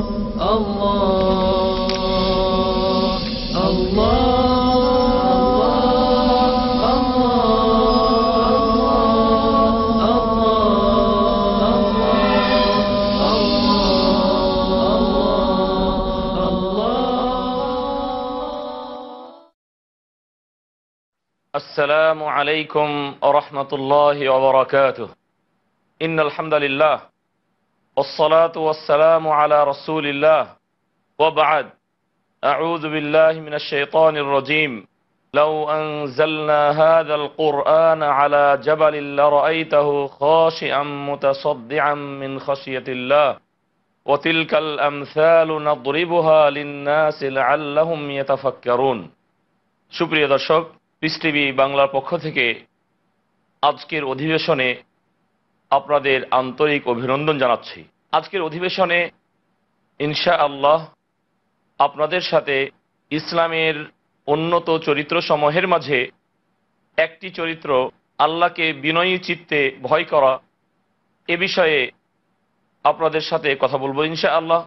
السلام عليكم ورحمة الله وبركاته إن الحمد لله والصلاة والسلام على رسول الله وبعد أعوذ بالله من الشيطان الرجيم لو أنزلنا هذا القرآن على جبل لرأيته خاشعا متصدعا من خشية الله وتلك الأمثال نضربها للناس لعلهم يتفكرون সুপ্রিয় দর্শক piece TV বাংলার পক্ষ থেকে আজকের অধিবেশনে আপনাদের আন্তরিক অভিনন্দন জানাচ্ছি আজকের অধিবেশনে ইনশা আল্লাহ আপনাদের সাথে ইসলামের উন্নত চরিত্র সমূহের মাঝে একটি চরিত্র আল্লাহকে বিনয়ী চিত্তে ভয় করা এ বিষয়ে আপনাদের সাথে কথা বলবো ইনশা আল্লাহ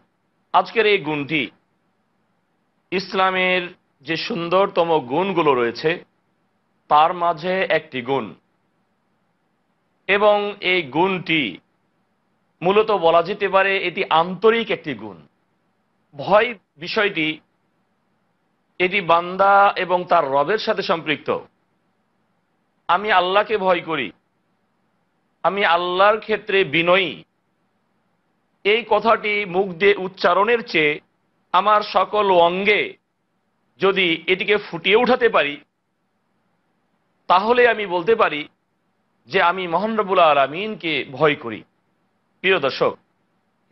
আজকের এই গুণটি ইসলামের যে সুন্দরতম গুণগুলো রয়েছে তার মাঝে একটি গুণ এবং এই গুণটি মূলত বলা যেতে পারে এটি আন্তরিক একটি গুণ ভয় বিষয়টি এটি বান্দা এবং তার রবের সাথে সম্পৃক্ত আমি আল্লাহকে ভয় করি আমি আল্লাহর ক্ষেত্রে বিনয়ী এই কথাটি মুখ দিয়ে উচ্চারণের চেয়ে আমার সকল অঙ্গে যদি এটিকে ফুটিয়ে উঠাতে পারি তাহলে আমি বলতে পারি যে আমি মোহানরবুল আলমিনকে ভয় করি প্রিয় দর্শক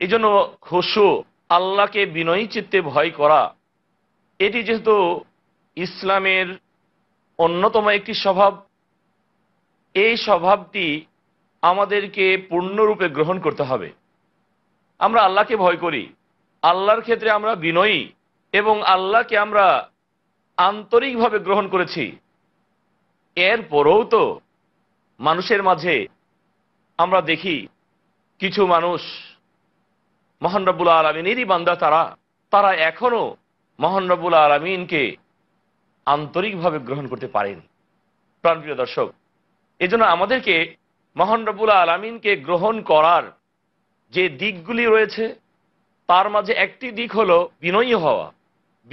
এই জন্য খুশু আল্লাহকে বিনয়ী চিত্তে ভয় করা এটি যেহেতু ইসলামের অন্যতম একটি স্বভাব এই স্বভাবটি আমাদেরকে পূর্ণরূপে গ্রহণ করতে হবে আমরা আল্লাহকে ভয় করি আল্লাহর ক্ষেত্রে আমরা বিনয়ী এবং আল্লাহকে আমরা আন্তরিকভাবে গ্রহণ করেছি এরপরেও তো মানুষের মাঝে আমরা দেখি কিছু মানুষ মহান আলমিনেরই বান্দা তারা তারা এখনও মহান আলমিনকে আন্তরিকভাবে গ্রহণ করতে পারেনি প্রাণপ্রিয় দর্শক এজন্য আমাদেরকে মহান আলমিনকে গ্রহণ করার যে দিকগুলি রয়েছে তার মাঝে একটি দিক হলো বিনয়ী হওয়া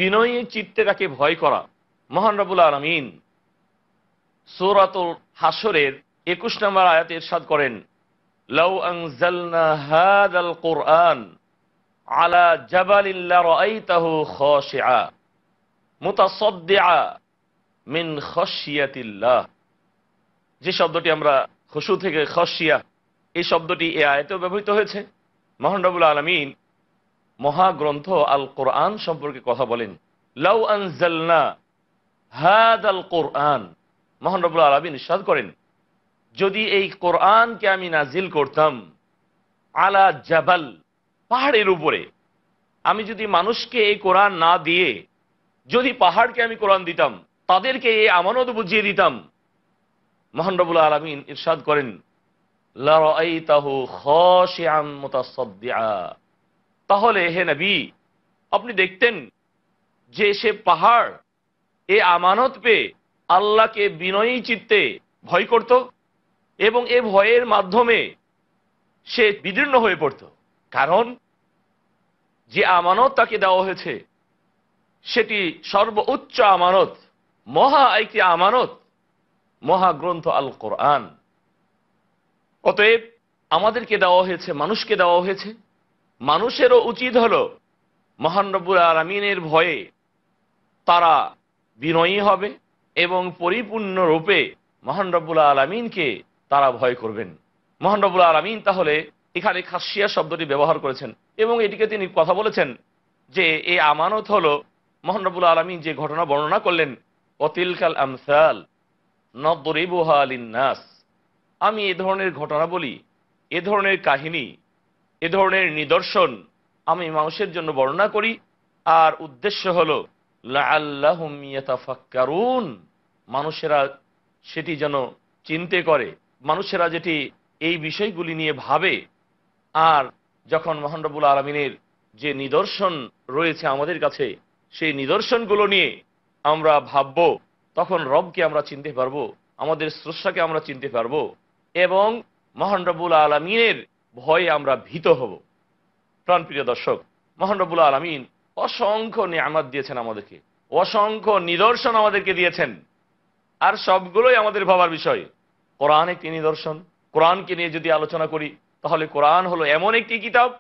বিনয়ী চিত্তে তাকে ভয় করা মহান আলমিন সৌরাতুল হাসরের একুশ নম্বর আয়াত ইরশাদ করেন লাউ আনজালনা কোরআন আলা জাবালিল্লা মিন যে শব্দটি আমরা খসু থেকে খসিয়া এই শব্দটি এ আয়তেও ব্যবহৃত হয়েছে মহানরবুল আলমিন মহাগ্রন্থ আল কোরআন সম্পর্কে কথা বলেন লাউ আনজালনা হাদ আল কোরআন মহানরবুল আলমিন ইসাদ করেন যদি এই কোরআনকে আমি নাজিল করতাম আলা জাবাল পাহাড়ের উপরে আমি যদি মানুষকে এই কোরআন না দিয়ে যদি পাহাড়কে আমি কোরআন দিতাম তাদেরকে এই আমানত বুঝিয়ে দিতাম মহানবুল আলমিন ইরশাদ করেন তাহলে হে নবী আপনি দেখতেন যে সে পাহাড় এ আমানত পেয়ে আল্লাহকে বিনয়ী চিত্তে ভয় করত এবং এ ভয়ের মাধ্যমে সে বিদীর্ণ হয়ে পড়ত কারণ যে আমানত তাকে দেওয়া হয়েছে সেটি সর্বোচ্চ আমানত মহা একটি আমানত মহাগ্রন্থ আল কোরআন অতএব আমাদেরকে দেওয়া হয়েছে মানুষকে দেওয়া হয়েছে মানুষেরও উচিত হল মহানরবুল আলমিনের ভয়ে তারা বিনয়ী হবে এবং পরিপূর্ণরূপে মহানরবুল আলমিনকে তারা ভয় করবেন মহানবুল আলমিন তাহলে এখানে খাসিয়া শব্দটি ব্যবহার করেছেন এবং এটিকে তিনি কথা বলেছেন যে এই আমানত হল মহানবুল আলমিন যে ঘটনা বর্ণনা করলেন অতিলকাল আমসাল নাস আমি এ ধরনের ঘটনা বলি এ ধরনের কাহিনী এ ধরনের নিদর্শন আমি মানুষের জন্য বর্ণনা করি আর উদ্দেশ্য হল লাল্লাহমিয়াতাফাক্কারুন মানুষেরা সেটি যেন চিনতে করে মানুষেরা যেটি এই বিষয়গুলি নিয়ে ভাবে আর যখন মহানরবুল আলমিনের যে নিদর্শন রয়েছে আমাদের কাছে সেই নিদর্শনগুলো নিয়ে আমরা ভাবব তখন রবকে আমরা চিনতে পারবো আমাদের স্রষ্টাকে আমরা চিনতে পারবো এবং মহানরবুল আলমিনের ভয়ে আমরা ভীত হব প্রাণপ্রিয় দর্শক মহানরবুল আলমিন অসংখ্য নিয়ামাত দিয়েছেন আমাদেরকে অসংখ্য নিদর্শন আমাদেরকে দিয়েছেন আর সবগুলোই আমাদের ভাবার বিষয় কোরআন একটি নিদর্শন কোরআনকে নিয়ে যদি আলোচনা করি তাহলে কোরআন হলো এমন একটি কিতাব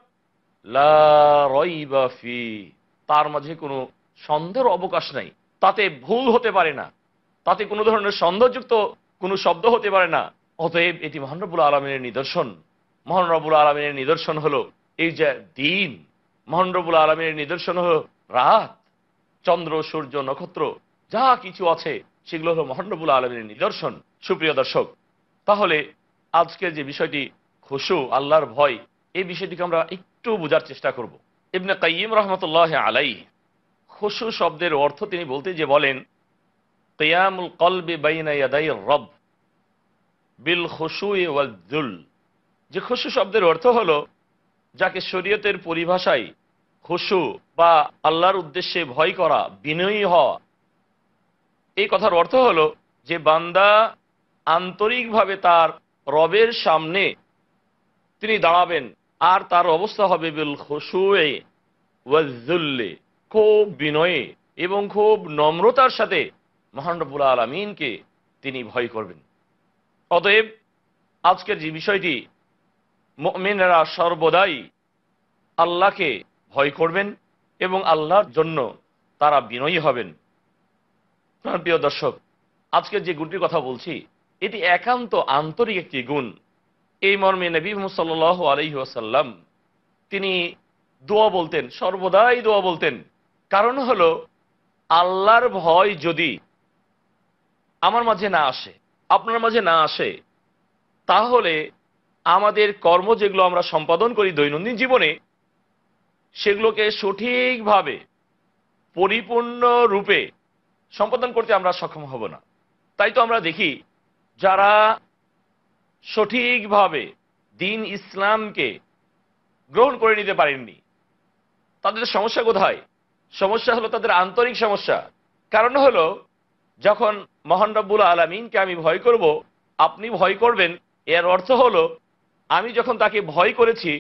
ফি তার মাঝে কোনো সন্দেহের অবকাশ নাই তাতে ভুল হতে পারে না তাতে কোনো ধরনের সন্দেহযুক্ত কোনো শব্দ হতে পারে না অতএব এটি মহানরবুল আলমিনের নিদর্শন মহানরবুল আলমিনের নিদর্শন হলো এই যে দিন মহানরবুল আলমিনের নিদর্শন হলো রাত চন্দ্র সূর্য নক্ষত্র যা কিছু আছে সেগুলো হলো মহানরবুল আলমিনের নিদর্শন সুপ্রিয় দর্শক তাহলে আজকের যে বিষয়টি খুশু আল্লাহর ভয় এই বিষয়টিকে আমরা একটু বোঝার চেষ্টা করব ইবনে কাইম রহমতুল্লাহ আলাই খুশু শব্দের অর্থ তিনি বলতে যে বলেন কেয়ামুল কলবে বাইনাই রব বিল খুশু ওয়াজুল যে খুশু শব্দের অর্থ হলো যাকে শরীয়তের পরিভাষায় খুশু বা আল্লাহর উদ্দেশ্যে ভয় করা বিনয়ী হওয়া এই কথার অর্থ হলো যে বান্দা আন্তরিকভাবে তার রবের সামনে তিনি দাঁড়াবেন আর তার অবস্থা হবে বিল খসুয়ে ওয়াজুল্লে খুব বিনয়ে এবং খুব নম্রতার সাথে মহানরবুল আলমিনকে তিনি ভয় করবেন অতএব আজকের যে বিষয়টি মেনেরা সর্বদাই আল্লাহকে ভয় করবেন এবং আল্লাহর জন্য তারা বিনয়ী হবেন প্রিয় দর্শক আজকের যে গুটির কথা বলছি এটি একান্ত আন্তরিক একটি গুণ এই মর্মে নবী সাল আলহি আসাল্লাম তিনি দোয়া বলতেন সর্বদাই দোয়া বলতেন কারণ হল আল্লাহর ভয় যদি আমার মাঝে না আসে আপনার মাঝে না আসে তাহলে আমাদের কর্ম যেগুলো আমরা সম্পাদন করি দৈনন্দিন জীবনে সেগুলোকে সঠিকভাবে পরিপূর্ণ রূপে সম্পাদন করতে আমরা সক্ষম হব না তাই তো আমরা দেখি যারা সঠিকভাবে দিন ইসলামকে গ্রহণ করে নিতে পারেননি তাদের সমস্যা কোথায় সমস্যা হলো তাদের আন্তরিক সমস্যা কারণ হলো যখন মহান রব্বুল আলমিনকে আমি ভয় করব আপনি ভয় করবেন এর অর্থ হলো আমি যখন তাকে ভয় করেছি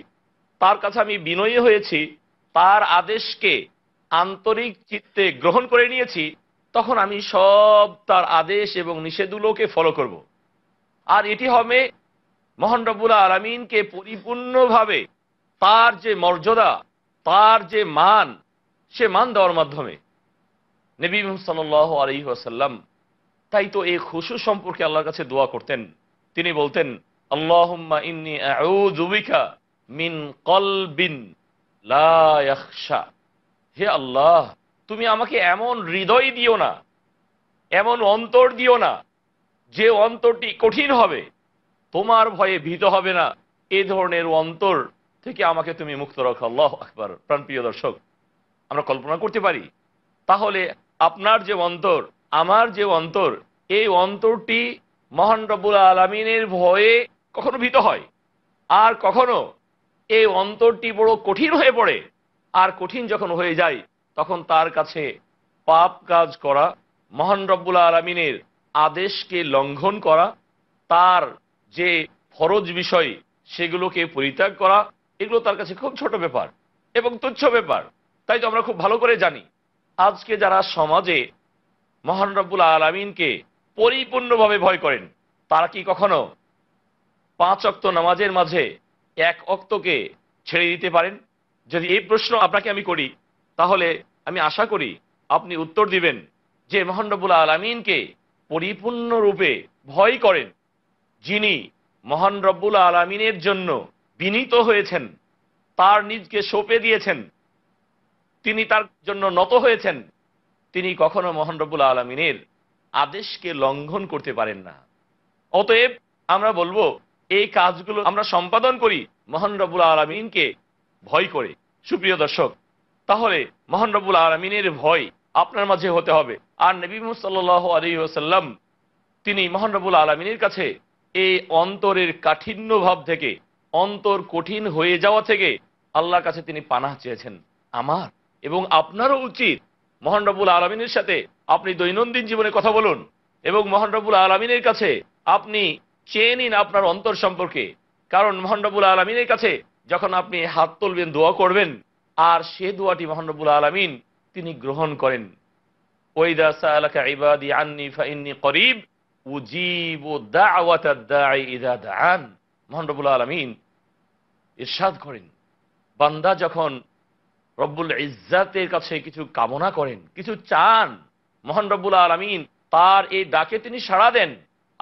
তার কাছে আমি বিনয়ী হয়েছি তার আদেশকে আন্তরিক চিত্তে গ্রহণ করে নিয়েছি তখন আমি সব তার আদেশ এবং নিষেধগুলোকে ফলো করব। আর এটি হবে মহান রব্বুল আলমিনকে পরিপূর্ণভাবে তার যে মর্যাদা তার যে মান সে মান দেওয়ার মাধ্যমে নবী সাল আলী আসাল্লাম তাই তো এই খুশু সম্পর্কে আল্লাহর কাছে দোয়া করতেন তিনি বলতেন আল্লাহম্মা ইন্নি আউযুবিকা মিন কলবিন লা হে আল্লাহ তুমি আমাকে এমন হৃদয় দিও না এমন অন্তর দিও না যে অন্তরটি কঠিন হবে তোমার ভয়ে ভীত হবে না এ ধরনের অন্তর থেকে আমাকে তুমি মুক্ত রাখো আল্লাহ আকবর প্রাণপ্রিয় দর্শক আমরা কল্পনা করতে পারি তাহলে আপনার যে অন্তর আমার যে অন্তর এই অন্তরটি মহান রব্বুল আলমিনের ভয়ে কখনো ভীত হয় আর কখনো এই অন্তরটি বড় কঠিন হয়ে পড়ে আর কঠিন যখন হয়ে যায় তখন তার কাছে পাপ কাজ করা মহান রব্বুল আলমিনের আদেশকে লঙ্ঘন করা তার যে ফরজ বিষয় সেগুলোকে পরিত্যাগ করা এগুলো তার কাছে খুব ছোট ব্যাপার এবং তুচ্ছ ব্যাপার তাই তো আমরা খুব ভালো করে জানি আজকে যারা সমাজে মহান রব্বুল আলমিনকে পরিপূর্ণভাবে ভয় করেন তারা কি কখনো পাঁচ অক্ত নামাজের মাঝে এক অক্তকে ছেড়ে দিতে পারেন যদি এই প্রশ্ন আপনাকে আমি করি তাহলে আমি আশা করি আপনি উত্তর দিবেন যে মহানরবুল আলমিনকে পরিপূর্ণরূপে ভয় করেন যিনি মহান রব্বুল আলমিনের জন্য বিনীত হয়েছেন তার নিজকে সোপে দিয়েছেন তিনি তার জন্য নত হয়েছেন তিনি কখনো মহান রব্বুল আলমিনের আদেশকে লঙ্ঘন করতে পারেন না অতএব আমরা বলবো এই কাজগুলো আমরা সম্পাদন করি মহান রব্বুল আলমিনকে ভয় করে সুপ্রিয় দর্শক তাহলে মহান রব্বুল আলমিনের ভয় আপনার মাঝে হতে হবে আর নবী সাল্লাহ আলী ওসাল্লাম তিনি মহানবুল আলমিনের কাছে এই অন্তরের কাঠিন্য ভাব থেকে অন্তর কঠিন হয়ে যাওয়া থেকে আল্লাহর কাছে তিনি পানাহ চেয়েছেন আমার এবং আপনারও উচিত মহানরবুল আলমিনের সাথে আপনি দৈনন্দিন জীবনে কথা বলুন এবং মহানরবুল আলমিনের কাছে আপনি চেয়ে নিন আপনার অন্তর সম্পর্কে কারণ মহানরবুল আলমিনের কাছে যখন আপনি হাত তুলবেন দোয়া করবেন আর সে দোয়াটি মহানরবুল আলমিন তিনি গ্রহণ করেন করেন বান্দা যখন রব্বুল ইজ্জাতের কাছে কিছু কামনা করেন কিছু চান মহান রব্বুল আলমিন তার এই ডাকে তিনি সাড়া দেন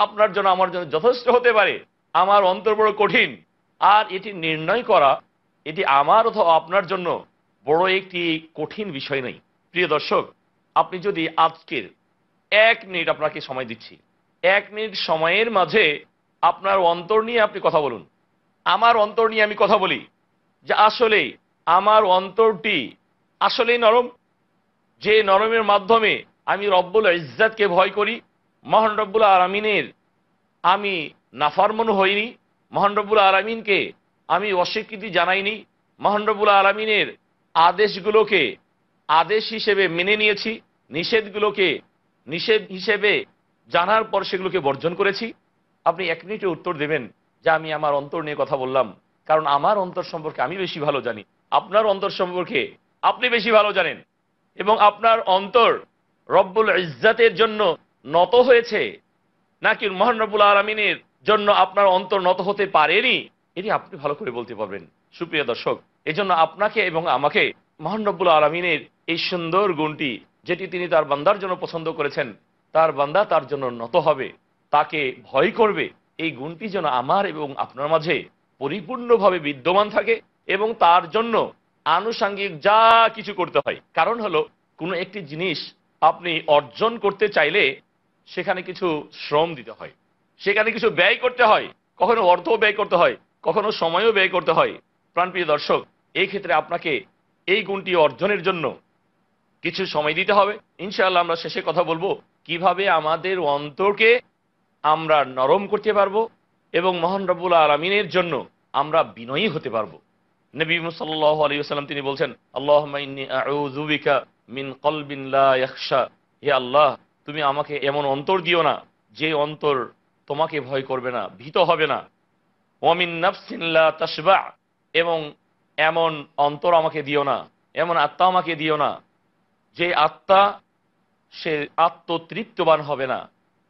আপনার জন্য আমার জন্য যথেষ্ট হতে পারে আমার অন্তর বড় কঠিন আর এটি নির্ণয় করা এটি আমার অথবা আপনার জন্য বড় একটি কঠিন বিষয় নেই প্রিয় দর্শক আপনি যদি আজকের এক মিনিট আপনাকে সময় দিচ্ছি এক মিনিট সময়ের মাঝে আপনার অন্তর নিয়ে আপনি কথা বলুন আমার অন্তর নিয়ে আমি কথা বলি যে আসলে আমার অন্তরটি আসলেই নরম যে নরমের মাধ্যমে আমি রব্বুল ইজ্জাতকে ভয় করি মহান রব্বুল আরামিনের আমি নাফারমন হইনি মহান রব্বুল আরামিনকে আমি অস্বীকৃতি জানাইনি মহান রব্বুল আরামিনের আদেশগুলোকে আদেশ হিসেবে মেনে নিয়েছি নিষেধগুলোকে নিষেধ হিসেবে জানার পর সেগুলোকে বর্জন করেছি আপনি এক মিনিটে উত্তর দেবেন যে আমি আমার অন্তর নিয়ে কথা বললাম কারণ আমার অন্তর সম্পর্কে আমি বেশি ভালো জানি আপনার অন্তর সম্পর্কে আপনি বেশি ভালো জানেন এবং আপনার অন্তর রব্বুল ইজ্জাতের জন্য নত হয়েছে নাকি মহান রব্বুল আলমিনের জন্য আপনার অন্তর নত হতে পারেনি এটি আপনি ভালো করে বলতে পারবেন সুপ্রিয় দর্শক এজন্য আপনাকে এবং আমাকে মহানব্বুল আলমিনের এই সুন্দর গুণটি যেটি তিনি তার বান্দার জন্য পছন্দ করেছেন তার বান্দা তার জন্য নত হবে তাকে ভয় করবে এই গুণটি যেন আমার এবং আপনার মাঝে পরিপূর্ণভাবে বিদ্যমান থাকে এবং তার জন্য আনুষাঙ্গিক যা কিছু করতে হয় কারণ হলো কোনো একটি জিনিস আপনি অর্জন করতে চাইলে সেখানে কিছু শ্রম দিতে হয় সেখানে কিছু ব্যয় করতে হয় কখনো অর্থও ব্যয় করতে হয় কখনো সময়ও ব্যয় করতে হয় প্রাণপ্রিয় দর্শক এই ক্ষেত্রে আপনাকে এই গুণটি অর্জনের জন্য কিছু সময় দিতে হবে ইনশাআল্লাহ আমরা শেষে কথা বলবো কিভাবে আমাদের অন্তরকে আমরা নরম করতে পারবো এবং মহান রব্বুল আলমিনের জন্য আমরা বিনয়ী হতে পারবো নবী সাল্লাহ আলী সাল্লাম তিনি বলছেন আল্লাহ মিন আল্লাহ তুমি আমাকে এমন অন্তর দিও না যে অন্তর তোমাকে ভয় করবে না ভীত হবে না ওয়ামিন নফসিল্লা তসবা এবং এমন অন্তর আমাকে দিও না এমন আত্মা আমাকে দিও না যে আত্মা সে আত্মতৃপ্তবান হবে না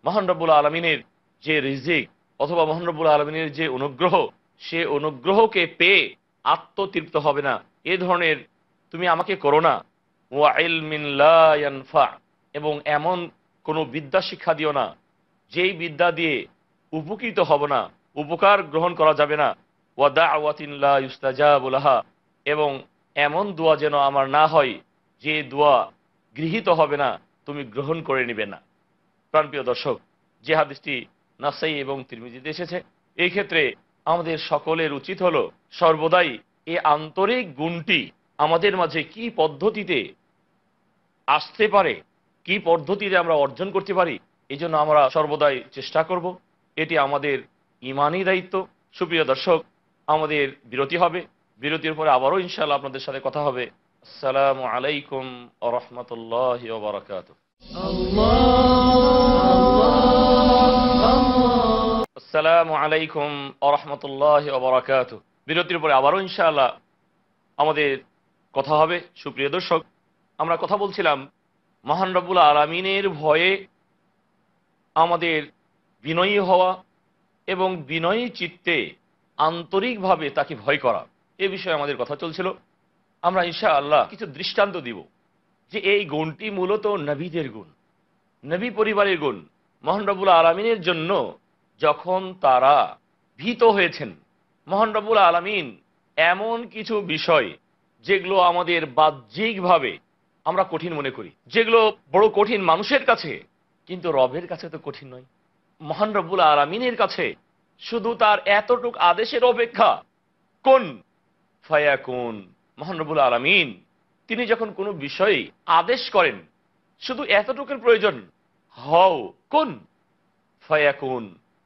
মহানরবুল আলমিনের যে রিজিক অথবা মহানরবুল আলমিনের যে অনুগ্রহ সে অনুগ্রহকে পেয়ে আত্মতৃপ্ত হবে না এ ধরনের তুমি আমাকে করো না এবং এমন কোনো বিদ্যা শিক্ষা দিও না যেই বিদ্যা দিয়ে উপকৃত হব না উপকার গ্রহণ করা যাবে না ওয়াদা এবং এমন দোয়া যেন আমার না হয় যে দোয়া গৃহীত হবে না তুমি গ্রহণ করে নিবে না প্রাণপ্রিয় দর্শক যে হাদিসটি নাসাই এবং তিরমিজিতে এসেছে এই ক্ষেত্রে আমাদের সকলের উচিত হলো সর্বদাই এ আন্তরিক গুণটি আমাদের মাঝে কি পদ্ধতিতে আসতে পারে কি পদ্ধতিতে আমরা অর্জন করতে পারি এই আমরা সর্বদাই চেষ্টা করব এটি আমাদের ইমানই দায়িত্ব সুপ্রিয় দর্শক আমাদের বিরতি হবে বিরতির পরে আবারও ইনশাল্লাহ আপনাদের সাথে কথা হবে আসসালামু আলাইকুম আ রহমতুল্লাহ বারকাত আসসালামু আলাইকুম আ রহমতুল্লাহ বারকাত বিরতির পরে আবারও ইনশাআল্লাহ আমাদের কথা হবে সুপ্রিয় দর্শক আমরা কথা বলছিলাম মহান রবুল আলমিনের ভয়ে আমাদের বিনয়ী হওয়া এবং বিনয়ী চিত্তে আন্তরিকভাবে তাকে ভয় করা এ বিষয়ে আমাদের কথা চলছিল আমরা ঈশা আল্লাহ কিছু দৃষ্টান্ত দিব যে এই গুণটি মূলত নবীদের গুণ নবী পরিবারের গুণ মোহনরবুল আলমিনের জন্য যখন তারা ভীত হয়েছেন মোহনরবুল আলমিন এমন কিছু বিষয় যেগুলো আমাদের বাহ্যিকভাবে আমরা কঠিন মনে করি যেগুলো বড় কঠিন মানুষের কাছে কিন্তু রবের কাছে তো কঠিন নয় মহান আলমিনের কাছে শুধু তার এতটুক আদেশের অপেক্ষা কোন কোন মহানবুল আলমিন তিনি যখন কোনো বিষয়ে আদেশ করেন শুধু এতটুকুর প্রয়োজন হও কোন কোন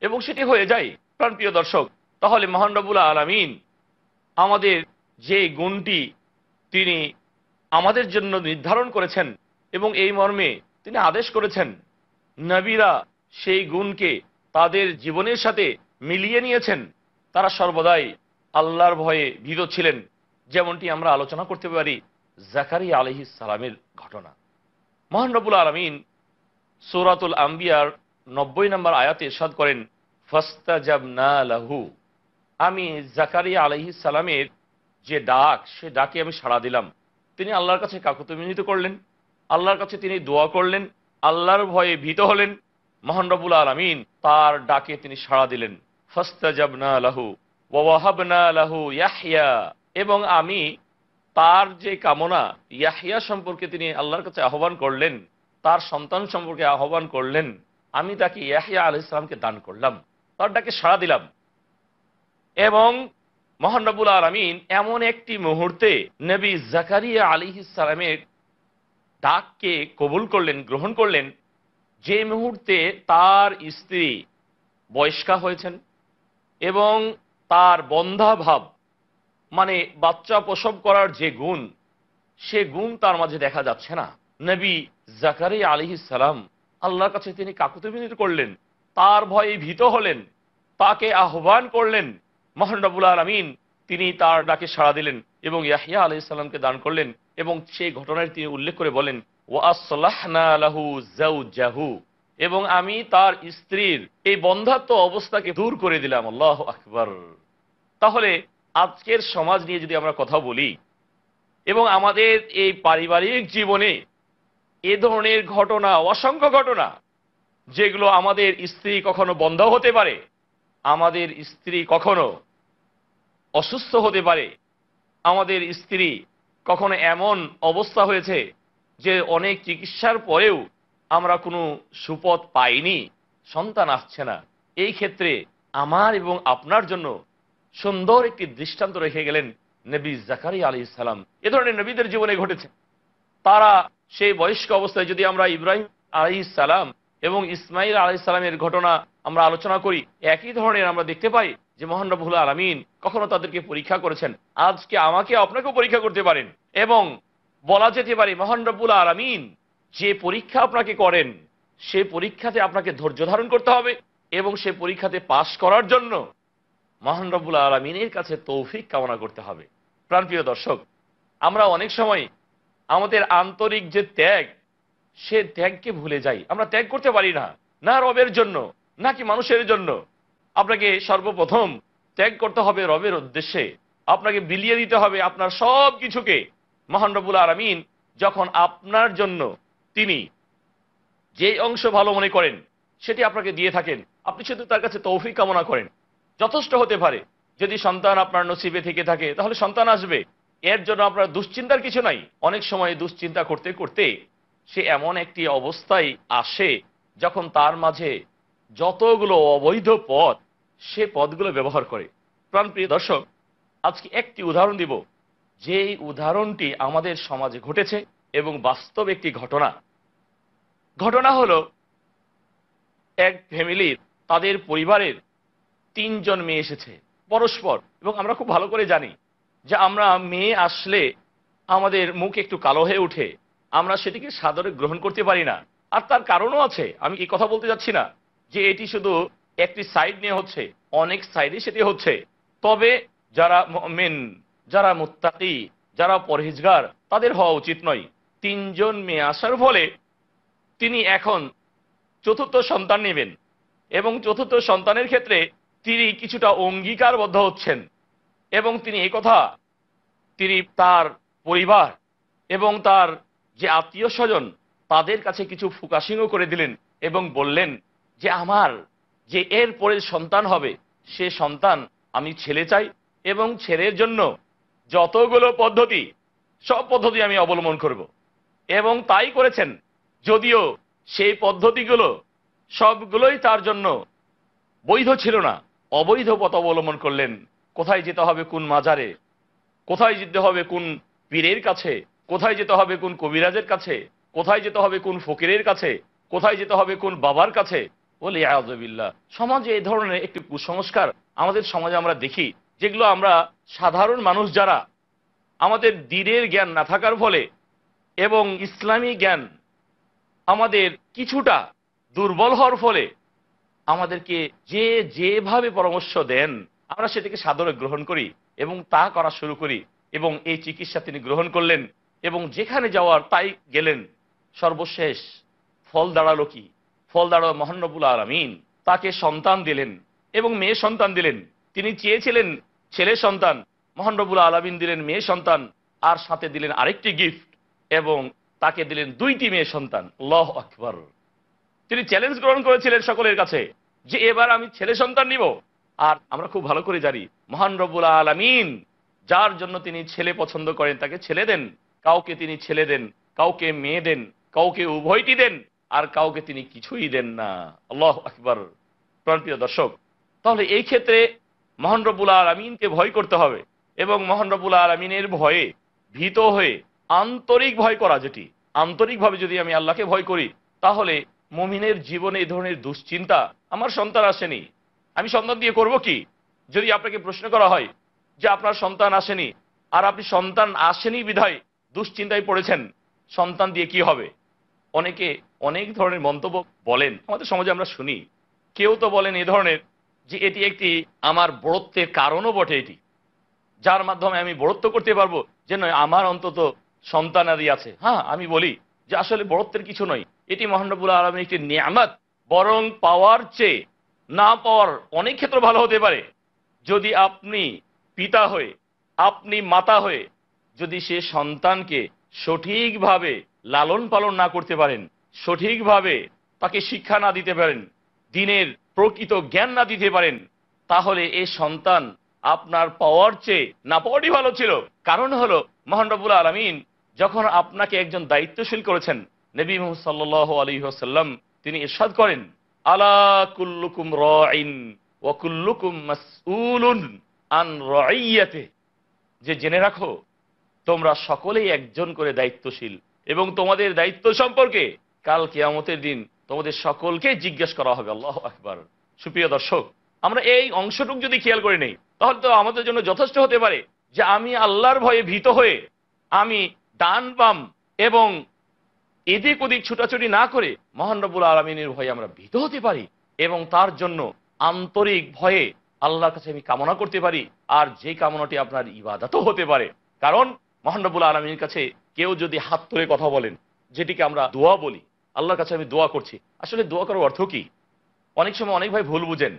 এবং সেটি হয়ে যায় প্রাণপ্রিয় দর্শক তাহলে মহানবুল আলমিন আমাদের যে গুণটি তিনি আমাদের জন্য নির্ধারণ করেছেন এবং এই মর্মে তিনি আদেশ করেছেন নবীরা সেই গুণকে তাদের জীবনের সাথে মিলিয়ে নিয়েছেন তারা সর্বদাই আল্লাহর ভয়ে ভীত ছিলেন যেমনটি আমরা আলোচনা করতে পারি জাকারি আলহি সালামের ঘটনা মহানবুল আলমিন সৌরাতুল আম্বিয়ার নব্বই নম্বর আয়াতে সাদ করেন না লাহু আমি জাকারি আলহি সালামের যে ডাক সে ডাকে আমি সাড়া দিলাম তিনি আল্লাহর কাছে কাকুতমিনিত করলেন আল্লাহর কাছে তিনি দোয়া করলেন আল্লাহর ভয়ে ভীত হলেন মহানরবুল আলমিন তার ডাকে তিনি সাড়া দিলেন এবং আমি তার যে কামনা ইয়াহিয়া সম্পর্কে তিনি আল্লাহর কাছে আহ্বান করলেন তার সন্তান সম্পর্কে আহ্বান করলেন আমি তাকে ইয়াহিয়া আল ইসলামকে দান করলাম তার ডাকে সাড়া দিলাম এবং মহানবুল আলমিন এমন একটি মুহূর্তে নবী জাকারিয়া আলী ইসলামের ডাককে কবুল করলেন গ্রহণ করলেন যে মুহূর্তে তার স্ত্রী বয়স্কা হয়েছেন এবং তার বন্ধাভাব মানে বাচ্চা প্রসব করার যে গুণ সে গুণ তার মাঝে দেখা যাচ্ছে না নবী জাকারি আলী সালাম আল্লাহর কাছে তিনি কাকুতিবিনীত করলেন তার ভয়ে ভীত হলেন তাকে আহ্বান করলেন মহানবুল আলমিন তিনি তার ডাকে সাড়া দিলেন এবং ইয়াহিয়া আলি সাল্লামকে দান করলেন এবং সেই ঘটনায় তিনি উল্লেখ করে বলেন ও আসলাহনা জাহু এবং আমি তার স্ত্রীর এই বন্ধাত্ম অবস্থাকে দূর করে দিলাম আল্লাহ আকবর তাহলে আজকের সমাজ নিয়ে যদি আমরা কথা বলি এবং আমাদের এই পারিবারিক জীবনে এ ধরনের ঘটনা অসংখ্য ঘটনা যেগুলো আমাদের স্ত্রী কখনো বন্ধ হতে পারে আমাদের স্ত্রী কখনো অসুস্থ হতে পারে আমাদের স্ত্রী কখনো এমন অবস্থা হয়েছে যে অনেক চিকিৎসার পরেও আমরা কোনো সুপথ পাইনি সন্তান আসছে না এই ক্ষেত্রে আমার এবং আপনার জন্য সুন্দর একটি দৃষ্টান্ত রেখে গেলেন নবী জাকারি আলী ইসলাম এ ধরনের নবীদের জীবনে ঘটেছে তারা সেই বয়স্ক অবস্থায় যদি আমরা ইব্রাহিম আলি সালাম এবং ইসমাইল আলি সালামের ঘটনা আমরা আলোচনা করি একই ধরনের আমরা দেখতে পাই যে মোহানবুল আলমিন কখনো তাদেরকে পরীক্ষা করেছেন আজকে আমাকে আপনাকেও পরীক্ষা করতে পারেন এবং বলা যেতে পারে মোহানরবুল আলমিন যে পরীক্ষা আপনাকে করেন সে পরীক্ষাতে আপনাকে ধৈর্য ধারণ করতে হবে এবং সে পরীক্ষাতে পাশ করার জন্য মহান রব্বুল আলমিনের কাছে তৌফিক কামনা করতে হবে প্রাণপ্রিয় দর্শক আমরা অনেক সময় আমাদের আন্তরিক যে ত্যাগ সে ত্যাগকে ভুলে যাই আমরা ত্যাগ করতে পারি না না রবের জন্য নাকি মানুষের জন্য আপনাকে সর্বপ্রথম ত্যাগ করতে হবে রবের উদ্দেশ্যে আপনাকে বিলিয়ে দিতে হবে আপনার সব কিছুকে মহান রবুল আরামিন যখন আপনার জন্য তিনি যেই অংশ ভালো মনে করেন সেটি আপনাকে দিয়ে থাকেন আপনি শুধু তার কাছে তৌফিক কামনা করেন যথেষ্ট হতে পারে যদি সন্তান আপনার নসিবে থেকে থাকে তাহলে সন্তান আসবে এর জন্য আপনার দুশ্চিন্তার কিছু নাই অনেক সময় দুশ্চিন্তা করতে করতে সে এমন একটি অবস্থায় আসে যখন তার মাঝে যতগুলো অবৈধ পথ সে পদগুলো ব্যবহার করে প্রাণপ্রিয় দর্শক আজকে একটি উদাহরণ দিব যেই উদাহরণটি আমাদের সমাজে ঘটেছে এবং বাস্তব একটি ঘটনা ঘটনা হল এক ফ্যামিলির তাদের পরিবারের তিনজন মেয়ে এসেছে পরস্পর এবং আমরা খুব ভালো করে জানি যে আমরা মেয়ে আসলে আমাদের মুখ একটু কালো হয়ে ওঠে আমরা সেটিকে সাদরে গ্রহণ করতে পারি না আর তার কারণও আছে আমি এই কথা বলতে যাচ্ছি না যে এটি শুধু একটি সাইড নিয়ে হচ্ছে অনেক সাইডে সেটি হচ্ছে তবে যারা মেন যারা মুত্তাকি যারা পরহেজগার তাদের হওয়া উচিত নয় তিনজন মেয়ে আসার ফলে তিনি এখন চতুর্থ সন্তান নেবেন এবং চতুর্থ সন্তানের ক্ষেত্রে তিনি কিছুটা অঙ্গীকারবদ্ধ হচ্ছেন এবং তিনি কথা তিনি তার পরিবার এবং তার যে আত্মীয় স্বজন তাদের কাছে কিছু ফুকাশিংও করে দিলেন এবং বললেন যে আমার যে এর পরে সন্তান হবে সে সন্তান আমি ছেলে চাই এবং ছেলের জন্য যতগুলো পদ্ধতি সব পদ্ধতি আমি অবলম্বন করব। এবং তাই করেছেন যদিও সেই পদ্ধতিগুলো সবগুলোই তার জন্য বৈধ ছিল না অবৈধ পথ অবলম্বন করলেন কোথায় যেতে হবে কোন মাজারে কোথায় যেতে হবে কোন পীরের কাছে কোথায় যেতে হবে কোন কবিরাজের কাছে কোথায় যেতে হবে কোন ফকিরের কাছে কোথায় যেতে হবে কোন বাবার কাছে বলে আজবিল্লা সমাজে এই ধরনের একটি কুসংস্কার আমাদের সমাজে আমরা দেখি যেগুলো আমরা সাধারণ মানুষ যারা আমাদের দিনের জ্ঞান না থাকার ফলে এবং ইসলামী জ্ঞান আমাদের কিছুটা দুর্বল হওয়ার ফলে আমাদেরকে যে যেভাবে পরামর্শ দেন আমরা সেটাকে সাদরে গ্রহণ করি এবং তা করা শুরু করি এবং এই চিকিৎসা তিনি গ্রহণ করলেন এবং যেখানে যাওয়ার তাই গেলেন সর্বশেষ ফল দাঁড়ালো কি ফল দাঁড়ালো মহান্নবুল আলমিন তাকে সন্তান দিলেন এবং মেয়ে সন্তান দিলেন তিনি চেয়েছিলেন ছেলে সন্তান মহান্নবুল আলামিন দিলেন মেয়ে সন্তান আর সাথে দিলেন আরেকটি গিফট এবং তাকে দিলেন দুইটি মেয়ে সন্তান লহ আকবর তিনি চ্যালেঞ্জ গ্রহণ করেছিলেন সকলের কাছে যে এবার আমি ছেলে সন্তান নিব আর আমরা খুব ভালো করে জানি মহান রব্বুল আলমিন যার জন্য তিনি ছেলে পছন্দ করেন তাকে ছেলে দেন কাউকে তিনি ছেলে দেন কাউকে মেয়ে দেন কাউকে উভয়টি দেন আর কাউকে তিনি কিছুই দেন না আল্লাহ আকবর প্রাণপ্রিয় দর্শক তাহলে এই ক্ষেত্রে মহান রব্বুল আলমিনকে ভয় করতে হবে এবং মহান রব্বুল আলমিনের ভয়ে ভীত হয়ে আন্তরিক ভয় করা যেটি আন্তরিকভাবে যদি আমি আল্লাহকে ভয় করি তাহলে মুমিনের জীবনে এই ধরনের দুশ্চিন্তা আমার সন্তান আসেনি আমি সন্তান দিয়ে করব কি যদি আপনাকে প্রশ্ন করা হয় যে আপনার সন্তান আসেনি আর আপনি সন্তান আসেনি বিধায় দুশ্চিন্তায় পড়েছেন সন্তান দিয়ে কি হবে অনেকে অনেক ধরনের মন্তব্য বলেন আমাদের সমাজে আমরা শুনি কেউ তো বলেন এ ধরনের যে এটি একটি আমার বড়ত্বের কারণও বটে এটি যার মাধ্যমে আমি বড়ত্ব করতে পারবো যে নয় আমার অন্তত সন্তান আদি আছে হ্যাঁ আমি বলি যে আসলে বড়ত্বের কিছু নয় এটি মহানবুল আলমের একটি নিয়ামত বরং পাওয়ার চেয়ে না পাওয়ার অনেক ক্ষেত্রে ভালো হতে পারে যদি আপনি পিতা হয়ে আপনি মাতা হয়ে যদি সে সন্তানকে সঠিকভাবে লালন পালন না করতে পারেন সঠিকভাবে তাকে শিক্ষা না দিতে পারেন দিনের প্রকৃত জ্ঞান না দিতে পারেন তাহলে এ সন্তান আপনার পাওয়ার চেয়ে না পাওয়ারই ভালো ছিল কারণ হলো মহানবুল আলমিন যখন আপনাকে একজন দায়িত্বশীল করেছেন নবী মোহাম্মদ সাল্লাহ আলী তিনি ইরশাদ করেন আলা কুল্লুকুম রাইন ওয়াকুল্লুকুম মাসউলুন আন রাইয়াতে যে জেনে রাখো তোমরা সকলেই একজন করে দায়িত্বশীল এবং তোমাদের দায়িত্ব সম্পর্কে কাল কেয়ামতের দিন তোমাদের সকলকে জিজ্ঞেস করা হবে আল্লাহ আকবার সুপ্রিয় দর্শক আমরা এই অংশটুক যদি খেয়াল করে নেই তাহলে তো আমাদের জন্য যথেষ্ট হতে পারে যে আমি আল্লাহর ভয়ে ভীত হয়ে আমি টান বাম এবং এদিক ওদিক ছুটাছুটি না করে মহানবুল আলমিনের ভয়ে আমরা ভীত হতে পারি এবং তার জন্য আন্তরিক ভয়ে আল্লাহর কাছে আমি কামনা করতে পারি আর যে কামনাটি আপনার ইবাদাতও হতে পারে কারণ মহানবুল আলমীর কাছে কেউ যদি হাত তুলে কথা বলেন যেটিকে আমরা দোয়া বলি আল্লাহর কাছে আমি দোয়া করছি আসলে দোয়া করার অর্থ কি অনেক সময় অনেক ভাই ভুল বুঝেন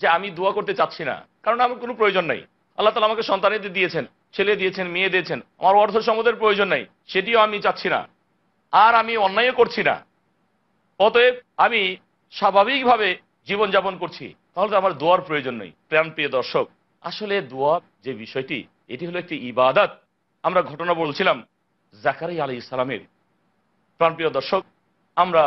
যে আমি দোয়া করতে চাচ্ছি না কারণ আমার কোনো প্রয়োজন নাই আল্লাহ তালা আমাকে সন্তানেদের দিয়েছেন ছেলে দিয়েছেন মেয়ে দিয়েছেন আমার অর্থ সম্পদের প্রয়োজন নাই সেটিও আমি চাচ্ছি না আর আমি অন্যায় করছি না অতএব আমি স্বাভাবিকভাবে জীবনযাপন করছি তাহলে তো আমার দোয়ার প্রয়োজন নেই প্রাণপ্রিয় দর্শক আসলে দোয়া যে বিষয়টি এটি হলো একটি ইবাদত আমরা ঘটনা বলছিলাম জাকারি আলী ইসলামের প্রাণপ্রিয় দর্শক আমরা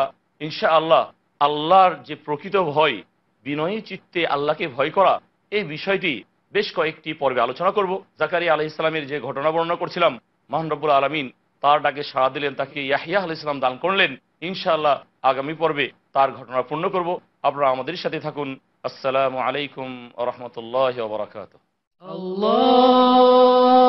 ইনশা আল্লাহ আল্লাহর যে প্রকৃত ভয় বিনয়ী চিত্তে আল্লাহকে ভয় করা এই বিষয়টি বেশ কয়েকটি পর্বে আলোচনা করব জাকারিয়া আলহ ইসলামের যে ঘটনা বর্ণনা করছিলাম মহানরবুল আলমিন তার ডাকে সাড়া দিলেন তাকে ইয়াহিয়া আলহ ইসলাম দান করলেন ইনশাআল্লাহ আগামী পর্বে তার ঘটনা পূর্ণ করব আপনারা আমাদের সাথে থাকুন আসসালামু আলাইকুম রহমতুল্লাহ বরাকাত আল্লাহ